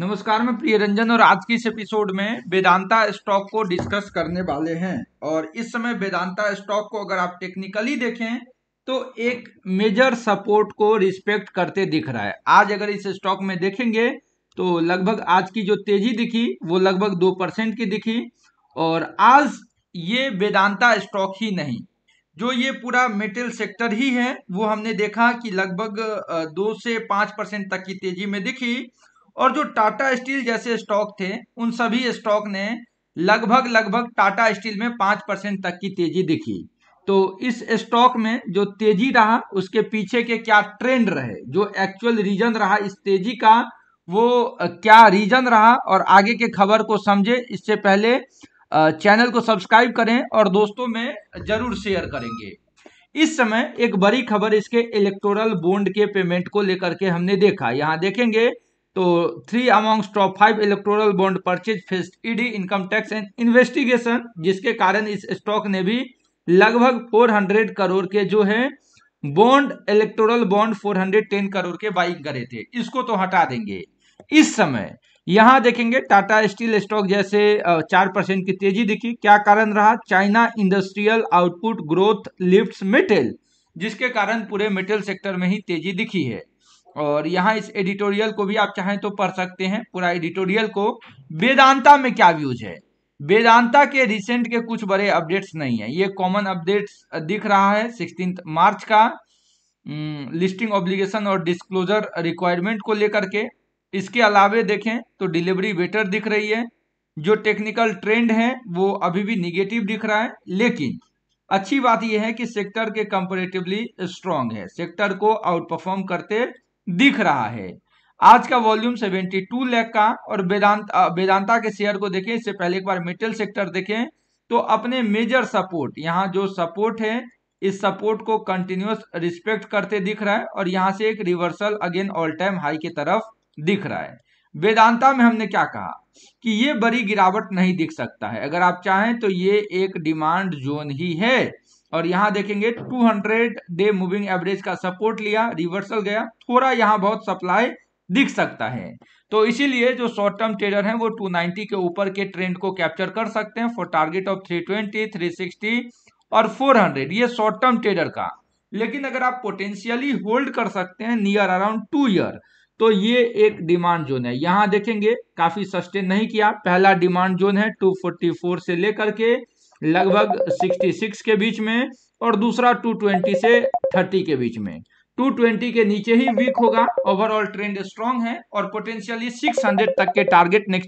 नमस्कार मैं प्रिय रंजन और आज की इस एपिसोड में वेदांता स्टॉक को डिस्कस करने वाले हैं और इस समय वेदांता स्टॉक को अगर आप टेक्निकली देखें तो एक मेजर सपोर्ट को रिस्पेक्ट करते दिख रहा है आज अगर इस स्टॉक में देखेंगे तो लगभग आज की जो तेजी दिखी वो लगभग दो परसेंट की दिखी और आज ये वेदांता स्टॉक ही नहीं जो ये पूरा मेटल सेक्टर ही है वो हमने देखा कि लगभग दो से पाँच परसेंट तक की तेजी में दिखी और जो टाटा स्टील जैसे स्टॉक थे उन सभी स्टॉक ने लगभग लगभग टाटा स्टील में पांच परसेंट तक की तेजी दिखी तो इस स्टॉक में जो तेजी रहा उसके पीछे के क्या ट्रेंड रहे जो एक्चुअल रीजन रहा इस तेजी का वो क्या रीजन रहा और आगे के खबर को समझे इससे पहले चैनल को सब्सक्राइब करें और दोस्तों में जरूर शेयर करेंगे इस समय एक बड़ी खबर इसके इलेक्टोरल बॉन्ड के पेमेंट को लेकर के हमने देखा यहाँ देखेंगे तो three among top five electoral bond purchase faced ED income tax and investigation जिसके कारण इस स्टॉक ने भी लगभग 400 करोड़ के जो है बॉन्ड इलेक्ट्रोरल बॉन्ड 410 करोड़ के बाइंग करे थे इसको तो हटा देंगे इस समय यहां देखेंगे टाटा स्टील स्टॉक जैसे चार परसेंट की तेजी दिखी क्या कारण रहा China industrial output growth lift metal जिसके कारण पूरे मेटल सेक्टर में ही तेजी दिखी है और यहाँ इस एडिटोरियल को भी आप चाहें तो पढ़ सकते हैं पूरा एडिटोरियल को वेदांता में क्या व्यूज है वेदांता के रिसेंट के कुछ बड़े अपडेट्स नहीं है ये कॉमन अपडेट्स दिख रहा है सिक्सटीन मार्च का लिस्टिंग ऑब्लिगेशन और डिस्क्लोजर रिक्वायरमेंट को लेकर के इसके अलावे देखें तो डिलीवरी बेटर दिख रही है जो टेक्निकल ट्रेंड है वो अभी भी निगेटिव दिख रहा है लेकिन अच्छी बात यह है कि सेक्टर के कंपेरेटिवली स्ट्रांग है सेक्टर को आउट परफॉर्म करते दिख रहा है आज का वॉल्यूम 72 लैक का और वेदांत वेदांता के शेयर को देखें इससे पहले एक बार मेटल सेक्टर देखें तो अपने मेजर सपोर्ट यहाँ जो सपोर्ट है इस सपोर्ट को कंटिन्यूस रिस्पेक्ट करते दिख रहा है और यहाँ से एक reversal again all time high की तरफ दिख रहा है वेदांता में हमने क्या कहा कि ये बड़ी गिरावट नहीं दिख सकता है अगर आप चाहें तो ये एक डिमांड जोन ही है और यहां देखेंगे 200 डे मूविंग एवरेज का सपोर्ट लिया रिवर्सल गया थोड़ा यहाँ बहुत सप्लाई दिख सकता है तो इसीलिए जो शॉर्ट टर्म ट्रेडर हैं वो 290 के ऊपर के ट्रेंड को कैप्चर कर सकते हैं फॉर टारगेट ऑफ 320, 360 और 400 ये शॉर्ट टर्म ट्रेडर का लेकिन अगर आप पोटेंशियली होल्ड कर सकते हैं नियर अराउंड टू ईयर तो ये एक डिमांड जोन है यहां देखेंगे काफी सस्टेन नहीं किया पहला डिमांड जोन है 244 से लेकर के लगभग 66 के बीच में और दूसरा 220 से 30 के बीच में 220 के नीचे ही वीक होगा ओवरऑल ट्रेंड स्ट्रांग है और पोटेंशियली 600 तक के टारगेट नेक्स्ट